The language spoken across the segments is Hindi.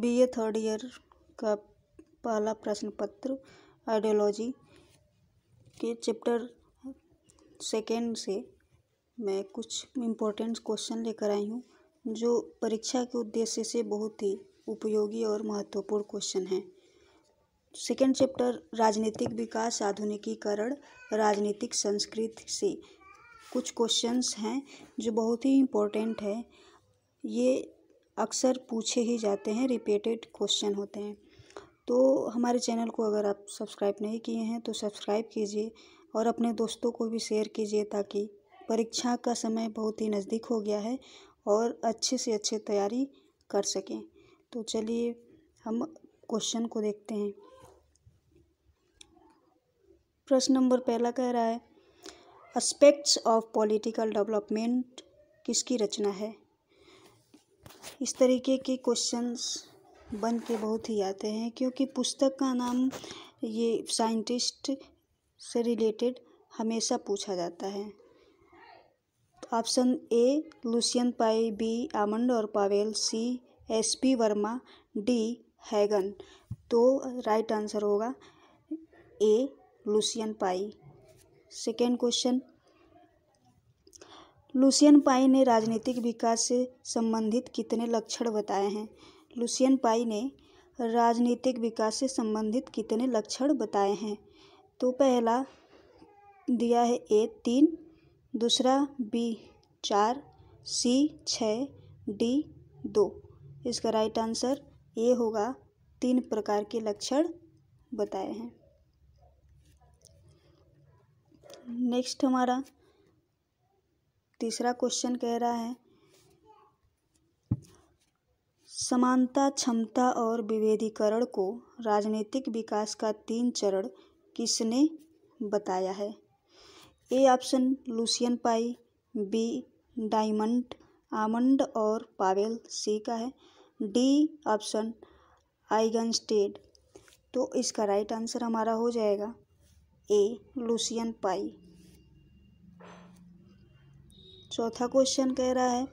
बीए थर्ड ईयर का पहला प्रश्न पत्र आइडियोलॉजी के चैप्टर सेकेंड से मैं कुछ इम्पोर्टेंट क्वेश्चन लेकर आई हूँ जो परीक्षा के उद्देश्य से बहुत ही उपयोगी और महत्वपूर्ण क्वेश्चन हैं सेकेंड चैप्टर राजनीतिक विकास आधुनिकीकरण राजनीतिक संस्कृति से कुछ क्वेश्चंस हैं जो बहुत ही इम्पोर्टेंट है ये अक्सर पूछे ही जाते हैं रिपीटेड क्वेश्चन होते हैं तो हमारे चैनल को अगर आप सब्सक्राइब नहीं किए हैं तो सब्सक्राइब कीजिए और अपने दोस्तों को भी शेयर कीजिए ताकि परीक्षा का समय बहुत ही नज़दीक हो गया है और अच्छे से अच्छे तैयारी कर सकें तो चलिए हम क्वेश्चन को देखते हैं प्रश्न नंबर पहला कह रहा है एस्पेक्ट्स ऑफ पॉलिटिकल डेवलपमेंट किसकी रचना है इस तरीके के क्वेश्चंस बन के बहुत ही आते हैं क्योंकि पुस्तक का नाम ये साइंटिस्ट से रिलेटेड हमेशा पूछा जाता है option A Lucian Pye B Almond और Powell C S P Verma D Hagen तो राइट आंसर होगा A Lucian Pye second question Lucian Pye ने राजनीतिक विकास से संबंधित कितने लक्षण बताए हैं लुसियन पाई ने राजनीतिक विकास से संबंधित कितने लक्षण बताए हैं तो पहला दिया है ए तीन दूसरा बी चार सी छः डी दो इसका राइट आंसर ए होगा तीन प्रकार के लक्षण बताए हैं नेक्स्ट हमारा तीसरा क्वेश्चन कह रहा है समानता क्षमता और विभेदीकरण को राजनीतिक विकास का तीन चरण किसने बताया है A option Lucian Pye B Diamond Almond और पावेल सी का है डी ऑप्शन स्टेड तो इसका राइट आंसर हमारा हो जाएगा ए लूसियन पाई चौथा क्वेश्चन कह रहा है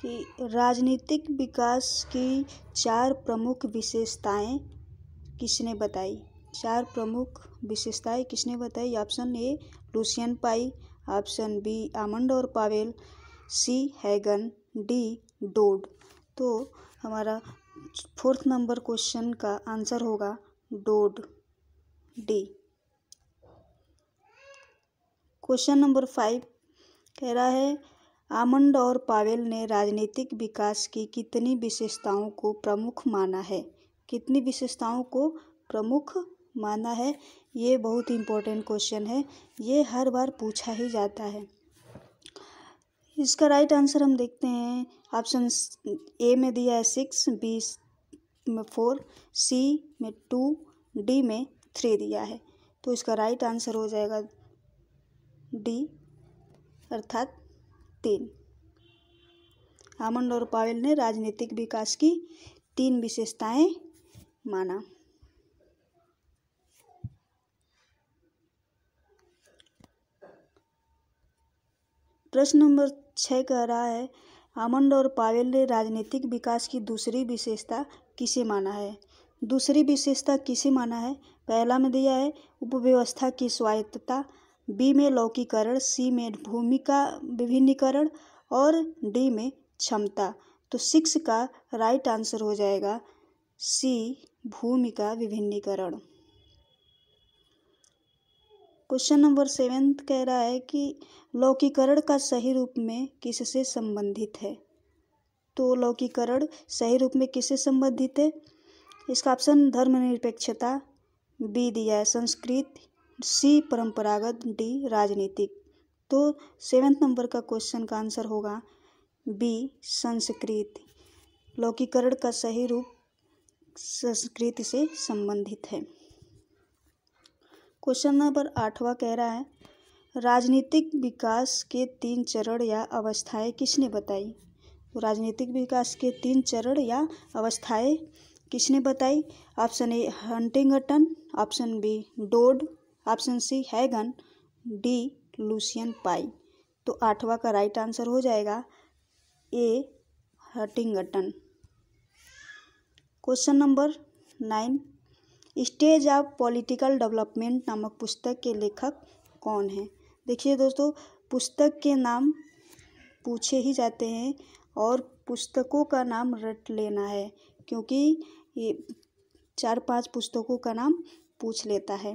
कि राजनीतिक विकास की चार प्रमुख विशेषताएं किसने बताई चार प्रमुख विशेषताएं किसने बताई option A Lucian Pye option B Almond और Powell C Hagen D Dodd तो हमारा फोर्थ नंबर क्वेश्चन का आंसर होगा Dodd D question number five कह रहा है आमंड और पावेल ने राजनीतिक विकास की कितनी विशेषताओं को प्रमुख माना है कितनी विशेषताओं को प्रमुख माना है ये बहुत इम्पोर्टेंट क्वेश्चन है ये हर बार पूछा ही जाता है इसका राइट आंसर हम देखते हैं ऑप्शन ए में दिया है सिक्स बी में फोर सी में टू डी में थ्री दिया है तो इसका राइट आंसर हो जाएगा डी अर्थात तीन आमंड और पावेल ने राजनीतिक विकास की तीन विशेषताएं माना प्रश्न नंबर छः कह रहा है आमंड और पावेल ने राजनीतिक विकास की दूसरी विशेषता किसे माना है दूसरी विशेषता किसे माना है पहला में दिया है उपव्यवस्था की स्वायत्तता बी में लौकीकरण सी में भूमिका विभिन्नीकरण और डी में क्षमता तो सिक्स का राइट आंसर हो जाएगा सी भूमिका विभिन्नीकरण क्वेश्चन नंबर सेवेंथ कह रहा है कि लौकीकरण का सही रूप में किससे संबंधित है तो लौकीकरण सही रूप में किससे संबंधित है इसका ऑप्शन धर्मनिरपेक्षता बी दिया है संस्कृत सी परंपरागत डी राजनीतिक तो सेवेंथ नंबर का क्वेश्चन का आंसर होगा बी संस्कृत लौकीकरण का सही रूप संस्कृति से संबंधित है क्वेश्चन नंबर आठवां कह रहा है राजनीतिक विकास के तीन चरण या अवस्थाएं किसने बताई तो राजनीतिक विकास के तीन चरण या अवस्थाएं किसने बताई option A Huntington option B Dodd option C Hagen D Lucian Pye तो आठवां का राइट आंसर हो जाएगा A Huntington question number nine stage of political development नामक पुस्तक के लेखक कौन हैं देखिए दोस्तों पुस्तक के नाम पूछे ही जाते हैं और पुस्तकों का नाम रट लेना है क्योंकि ये चार पांच पुस्तकों का नाम पूछ लेता है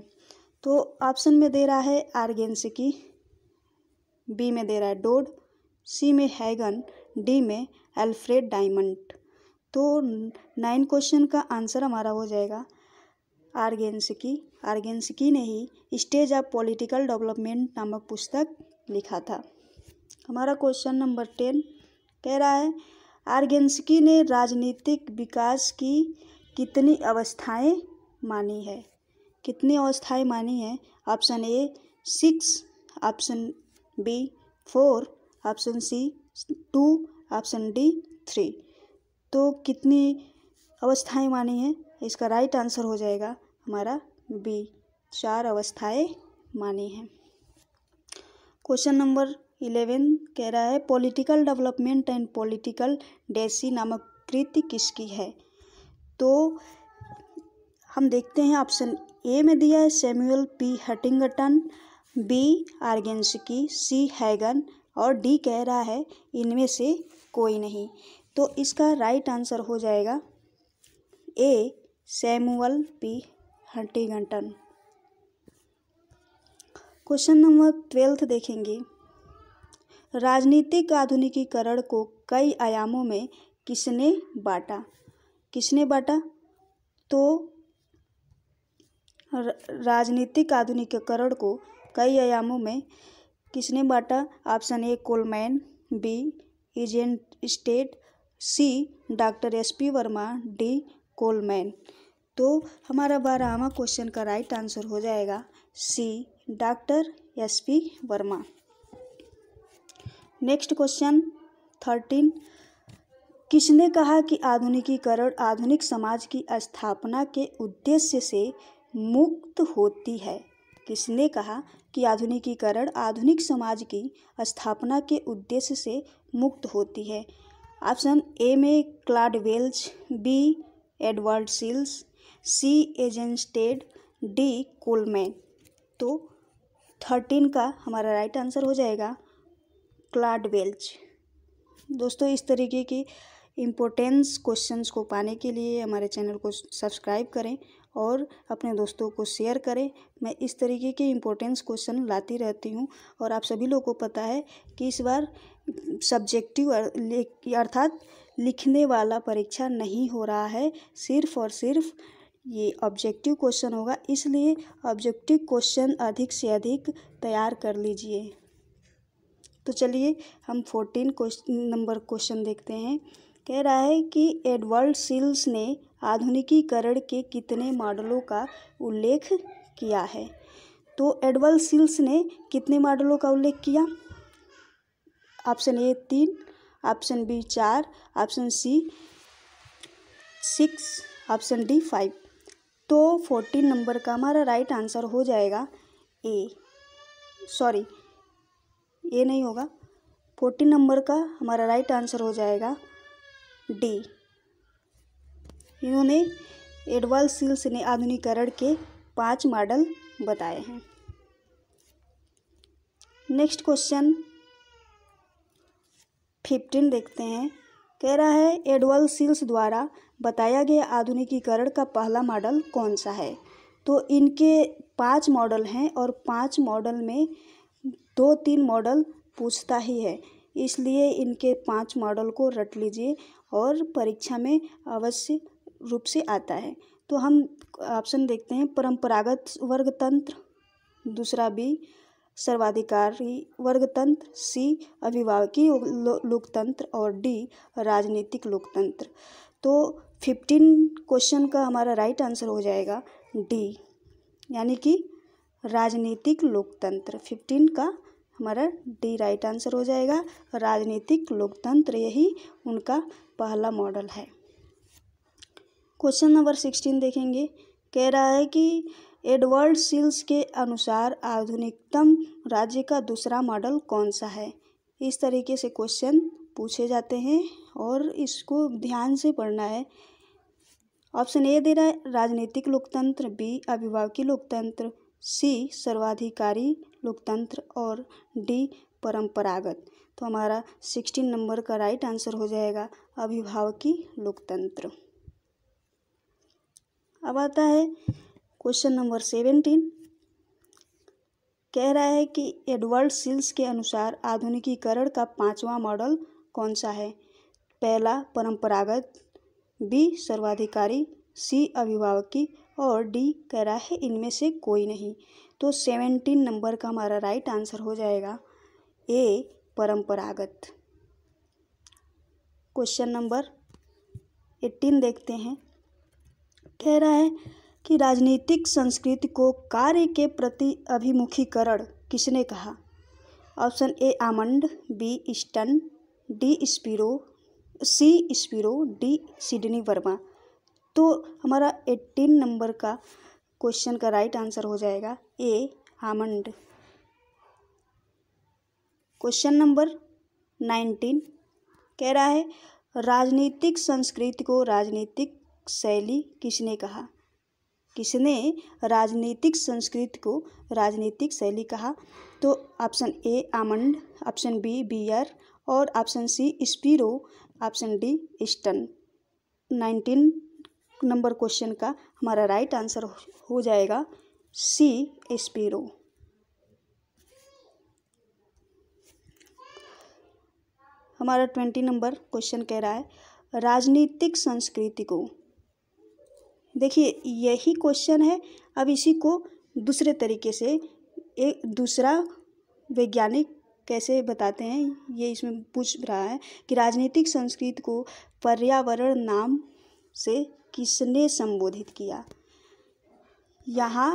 तो ऑप्शन में दे रहा है आर्गेंसिकी बी में दे रहा है डोड सी में हैगन डी में एल्फ्रेड डायमंड तो नाइन क्वेश्चन का आंसर हमारा हो जाएगा आर्गेंसिकी की ने ही स्टेज ऑफ पॉलिटिकल डेवलपमेंट नामक पुस्तक लिखा था हमारा क्वेश्चन नंबर टेन कह रहा है आर्गेंसकी ने राजनीतिक विकास की कितनी अवस्थाएं मानी है कितनी अवस्थाएं मानी हैं option A six option B four option C two option D three तो कितनी अवस्थाएं मानी हैं इसका राइट आंसर हो जाएगा हमारा बी चार अवस्थाएं मानी हैं क्वेश्चन नंबर इलेवन कह रहा है political development and political decay नामक कृति किसकी है तो हम देखते हैं ऑप्शन ए में दिया है Samuel P Huntington B Organski C Hagen और डी कह रहा है इनमें से कोई नहीं तो इसका राइट आंसर हो जाएगा A Samuel P Huntington question number twelfth देखेंगे राजनीतिक आधुनिकीकरण को कई आयामों में किसने बांटा किसने बांटा तो राजनीतिक आधुनिकीकरण को कई आयामों में किसने बांटा option A Coleman B Eisenstadt C doctor S P Verma D Coleman तो हमारा बारहवा क्वेश्चन का राइट आंसर हो जाएगा C doctor S P Verma next question thirteen किसने कहा कि आधुनिकीकरण आधुनिक समाज की स्थापना के उद्देश्य से मुक्त होती है किसने कहा कि आधुनिकीकरण आधुनिक समाज की स्थापना के उद्देश्य से मुक्त होती है ऑप्शन ए में Claude Welch B Edward Shils C Eisenstadt D Coleman तो थर्टीन का हमारा राइट आंसर हो जाएगा क्लाड वेल्च दोस्तों इस तरीके की इम्पोर्टेंस क्वेश्चंस को पाने के लिए हमारे चैनल को सब्सक्राइब करें और अपने दोस्तों को शेयर करें मैं इस तरीके के इम्पोर्टेंस क्वेश्चन लाती रहती हूँ और आप सभी लोगों को पता है कि इस बार सब्जेक्टिव अर्थात लिखने वाला परीक्षा नहीं हो रहा है सिर्फ और सिर्फ ये ऑब्जेक्टिव क्वेश्चन होगा इसलिए ऑब्जेक्टिव क्वेश्चन अधिक से अधिक तैयार कर लीजिए तो चलिए हम फोर्टीन क्वेश्चन नंबर क्वेश्चन देखते हैं कह रहा है कि एडवर्ड सील्स ने आधुनिकीकरण के कितने मॉडलों का उल्लेख किया है तो एडवल सिल्स ने कितने मॉडलों का उल्लेख किया ऑप्शन ए तीन ऑप्शन बी चार option C six option D five तो फोर्टीन नंबर का हमारा राइट आंसर हो जाएगा ए सॉरी ए नहीं होगा फोर्टीन नंबर का हमारा राइट आंसर हो जाएगा डी इन्होंने एडवाल सील्स ने आधुनिकरण के पांच मॉडल बताए हैं नेक्स्ट क्वेश्चन फिफ्टीन देखते हैं कह रहा है एडवल सील्स द्वारा बताया गया आधुनिकीकरण का पहला मॉडल कौन सा है तो इनके पांच मॉडल हैं और पांच मॉडल में दो तीन मॉडल पूछता ही है इसलिए इनके पांच मॉडल को रट लीजिए और परीक्षा में अवश्य रूप से आता है तो हम ऑप्शन देखते हैं परंपरागत वर्ग तंत्र दूसरा बी सर्वाधिकारी वर्गतंत्र सी अभिभावकीय लो, लोकतंत्र और डी राजनीतिक लोकतंत्र तो फिफ्टीन क्वेश्चन का हमारा राइट आंसर हो जाएगा डी यानी कि राजनीतिक लोकतंत्र फिफ्टीन का हमारा डी राइट आंसर हो जाएगा राजनीतिक लोकतंत्र यही उनका पहला मॉडल है क्वेश्चन नंबर सिक्सटीन देखेंगे कह रहा है कि एडवर्ड सील्स के अनुसार आधुनिकतम राज्य का दूसरा मॉडल कौन सा है इस तरीके से क्वेश्चन पूछे जाते हैं और इसको ध्यान से पढ़ना है ऑप्शन ए दे रहा है राजनीतिक लोकतंत्र बी अभिभावकी लोकतंत्र सी सर्वाधिकारी लोकतंत्र और डी परंपरागत तो हमारा सिक्सटीन नंबर का राइट आंसर हो जाएगा अभिभावकी लोकतंत्र अब आता है क्वेश्चन नंबर सेवेंटीन कह रहा है कि एडवर्ड सिल्स के अनुसार आधुनिकीकरण का पांचवा मॉडल कौन सा है पहला परंपरागत बी सर्वाधिकारी सी अभिभावकी और डी कह रहा है इनमें से कोई नहीं तो सेवेंटीन नंबर का हमारा राइट आंसर हो जाएगा ए परंपरागत क्वेश्चन नंबर एट्टीन देखते हैं कह रहा है कि राजनीतिक संस्कृति को कार्य के प्रति अभिमुखीकरण किसने कहा option A Almond B Easton D Spiro C Spiro D Sidney Verma तो हमारा एट्टीन नंबर का क्वेश्चन का राइट आंसर हो जाएगा A Almond question number nineteen कह रहा है राजनीतिक संस्कृति को राजनीतिक शैली किसने कहा किसने राजनीतिक संस्कृति को राजनीतिक शैली कहा तो option A Almond option B Beer और option C Spiro option D Easton nineteen number question का हमारा राइट आंसर हो जाएगा सी स्पीरो हमारा ट्वेंटी नंबर क्वेश्चन कह रहा है राजनीतिक संस्कृति को देखिए यही क्वेश्चन है अब इसी को दूसरे तरीके से एक दूसरा वैज्ञानिक कैसे बताते हैं ये इसमें पूछ रहा है कि राजनीतिक संस्कृत को पर्यावरण नाम से किसने संबोधित किया यहाँ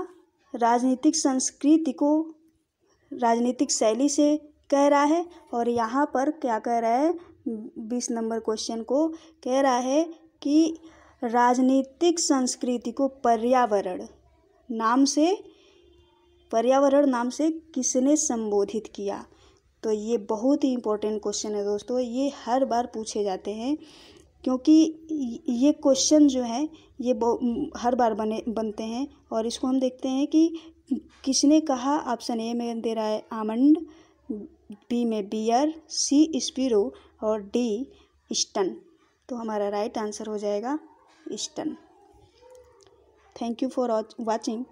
राजनीतिक संस्कृति को राजनीतिक शैली से कह रहा है और यहाँ पर क्या कह रहा है बीस नंबर क्वेश्चन को कह रहा है कि राजनीतिक संस्कृति को पर्यावरण नाम से पर्यावरण नाम से किसने संबोधित किया तो ये बहुत ही इम्पोर्टेंट क्वेश्चन है दोस्तों ये हर बार पूछे जाते हैं क्योंकि ये क्वेश्चन जो है ये हर बार बने बनते हैं और इसको हम देखते हैं कि किसने कहा ऑप्शन ए में दे रहा है आमंड बी में बियर सी स्पीरो और डी स्टन तो हमारा राइट आंसर हो जाएगा Easton thank you for watching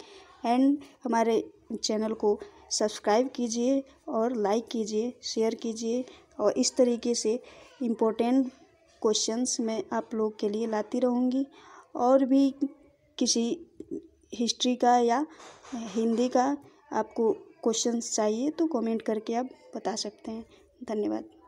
and हमारे चैनल को सब्सक्राइब कीजिए और लाइक कीजिए शेयर कीजिए और इस तरीके से इम्पोर्टेंट क्वेश्चंस मैं आप लोग के लिए लाती रहूँगी और भी किसी हिस्ट्री का या हिंदी का आपको क्वेश्चंस चाहिए तो कमेंट करके आप बता सकते हैं धन्यवाद